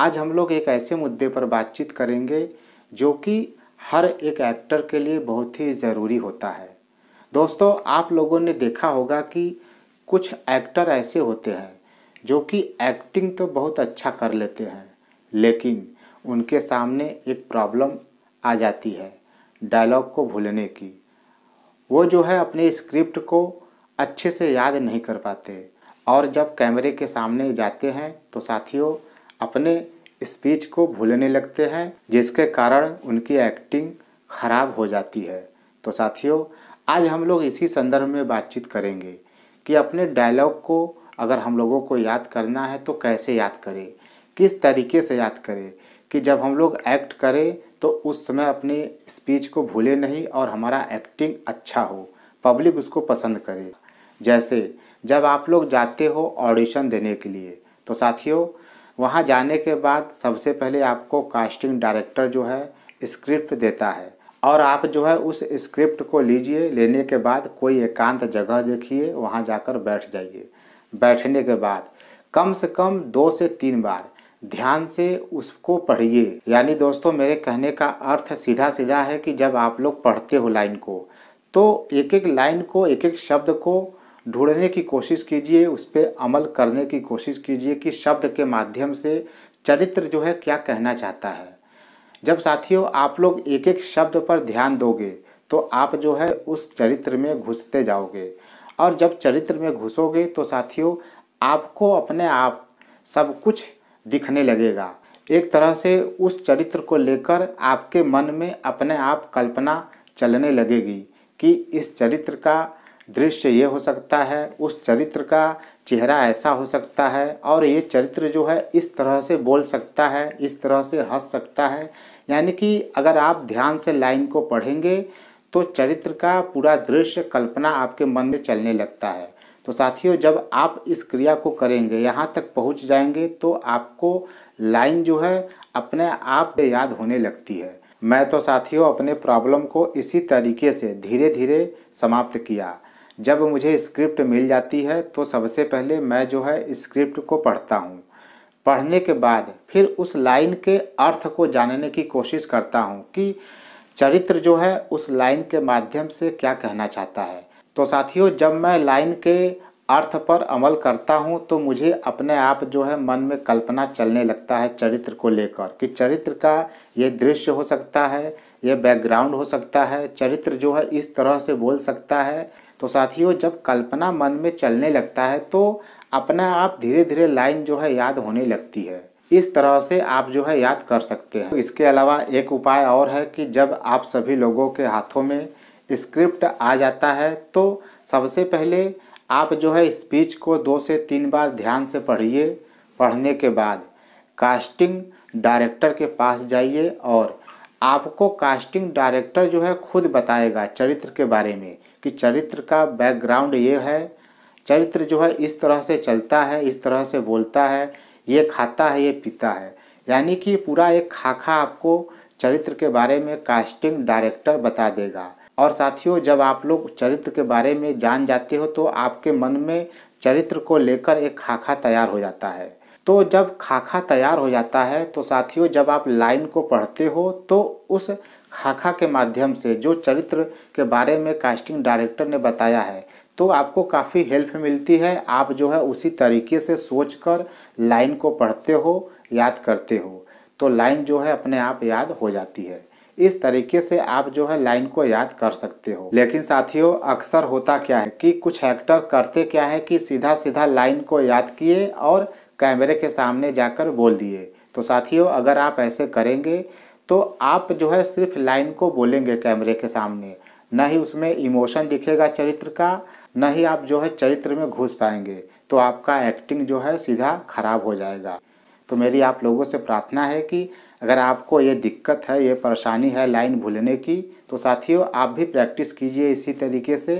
आज हम लोग एक ऐसे मुद्दे पर बातचीत करेंगे जो कि हर एक एक्टर के लिए बहुत ही ज़रूरी होता है दोस्तों आप लोगों ने देखा होगा कि कुछ एक्टर ऐसे होते हैं जो कि एक्टिंग तो बहुत अच्छा कर लेते हैं लेकिन उनके सामने एक प्रॉब्लम आ जाती है डायलॉग को भूलने की वो जो है अपने स्क्रिप्ट को अच्छे से याद नहीं कर पाते और जब कैमरे के सामने जाते हैं तो साथियों अपने स्पीच को भूलने लगते हैं जिसके कारण उनकी एक्टिंग खराब हो जाती है तो साथियों आज हम लोग इसी संदर्भ में बातचीत करेंगे कि अपने डायलॉग को अगर हम लोगों को याद करना है तो कैसे याद करें किस तरीके से याद करें कि जब हम लोग एक्ट करें तो उस समय अपने स्पीच को भूले नहीं और हमारा एक्टिंग अच्छा हो पब्लिक उसको पसंद करे जैसे जब आप लोग जाते हो ऑडिशन देने के लिए तो साथियों वहाँ जाने के बाद सबसे पहले आपको कास्टिंग डायरेक्टर जो है स्क्रिप्ट देता है और आप जो है उस स्क्रिप्ट को लीजिए लेने के बाद कोई एकांत जगह देखिए वहाँ जाकर बैठ जाइए बैठने के बाद कम से कम दो से तीन बार ध्यान से उसको पढ़िए यानी दोस्तों मेरे कहने का अर्थ सीधा सीधा है कि जब आप लोग पढ़ते हो लाइन को तो एक एक लाइन को एक एक शब्द को ढूंढने की कोशिश कीजिए उस पर अमल करने की कोशिश कीजिए कि शब्द के माध्यम से चरित्र जो है क्या कहना चाहता है जब साथियों आप लोग एक एक शब्द पर ध्यान दोगे तो आप जो है उस चरित्र में घुसते जाओगे और जब चरित्र में घुसोगे तो साथियों आपको अपने आप सब कुछ दिखने लगेगा एक तरह से उस चरित्र को लेकर आपके मन में अपने आप कल्पना चलने लगेगी कि इस चरित्र का दृश्य ये हो सकता है उस चरित्र का चेहरा ऐसा हो सकता है और ये चरित्र जो है इस तरह से बोल सकता है इस तरह से हंस सकता है यानी कि अगर आप ध्यान से लाइन को पढ़ेंगे तो चरित्र का पूरा दृश्य कल्पना आपके मन में चलने लगता है तो साथियों जब आप इस क्रिया को करेंगे यहाँ तक पहुँच जाएंगे तो आपको लाइन जो है अपने आप पे याद होने लगती है मैं तो साथियों अपने प्रॉब्लम को इसी तरीके से धीरे धीरे समाप्त किया जब मुझे स्क्रिप्ट मिल जाती है तो सबसे पहले मैं जो है स्क्रिप्ट को पढ़ता हूँ पढ़ने के बाद फिर उस लाइन के अर्थ को जानने की कोशिश करता हूँ कि चरित्र जो है उस लाइन के माध्यम से क्या कहना चाहता है तो साथियों जब मैं लाइन के अर्थ पर अमल करता हूँ तो मुझे अपने आप जो है मन में कल्पना चलने लगता है चरित्र को लेकर कि चरित्र का ये दृश्य हो सकता है ये बैकग्राउंड हो सकता है चरित्र जो है इस तरह से बोल सकता है तो साथियों जब कल्पना मन में चलने लगता है तो अपना आप धीरे धीरे लाइन जो है याद होने लगती है इस तरह से आप जो है याद कर सकते हैं इसके अलावा एक उपाय और है कि जब आप सभी लोगों के हाथों में स्क्रिप्ट आ जाता है तो सबसे पहले आप जो है स्पीच को दो से तीन बार ध्यान से पढ़िए पढ़ने के बाद कास्टिंग डायरेक्टर के पास जाइए और आपको कास्टिंग डायरेक्टर जो है खुद बताएगा चरित्र के बारे में कि चरित्र का बैकग्राउंड ये है चरित्र जो है इस तरह से चलता है इस तरह से बोलता है ये खाता है ये पीता है यानी कि पूरा एक खाखा आपको चरित्र के बारे में कास्टिंग डायरेक्टर बता देगा और साथियों जब आप लोग चरित्र के बारे में जान जाते हो तो आपके मन में चरित्र को लेकर एक खाखा तैयार हो जाता है तो जब खाखा तैयार हो जाता है तो साथियों जब आप लाइन को पढ़ते हो तो उस खाखा के माध्यम से जो चरित्र के बारे में कास्टिंग डायरेक्टर ने बताया है तो आपको काफ़ी हेल्प मिलती है आप जो है उसी तरीके से सोच कर लाइन को पढ़ते हो याद करते हो तो लाइन जो है अपने आप याद हो जाती है इस तरीके से आप जो है लाइन को याद कर सकते हो लेकिन साथियों अक्सर होता क्या है कि कुछ एक्टर करते क्या है कि सीधा सीधा लाइन को याद किए और कैमरे के सामने जाकर बोल दिए तो साथियों अगर आप ऐसे करेंगे तो आप जो है सिर्फ लाइन को बोलेंगे कैमरे के सामने न ही उसमें इमोशन दिखेगा चरित्र का न ही आप जो है चरित्र में घुस पाएंगे तो आपका एक्टिंग जो है सीधा खराब हो जाएगा तो मेरी आप लोगों से प्रार्थना है कि अगर आपको ये दिक्कत है ये परेशानी है लाइन भूलने की तो साथियों आप भी प्रैक्टिस कीजिए इसी तरीके से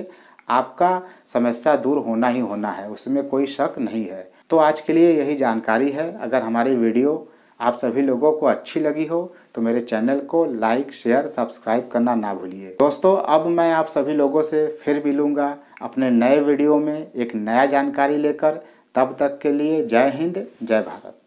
आपका समस्या दूर होना ही होना है उसमें कोई शक नहीं है तो आज के लिए यही जानकारी है अगर हमारी वीडियो आप सभी लोगों को अच्छी लगी हो तो मेरे चैनल को लाइक शेयर सब्सक्राइब करना ना भूलिए दोस्तों अब मैं आप सभी लोगों से फिर भी लूँगा अपने नए वीडियो में एक नया जानकारी लेकर तब तक के लिए जय हिंद जय भारत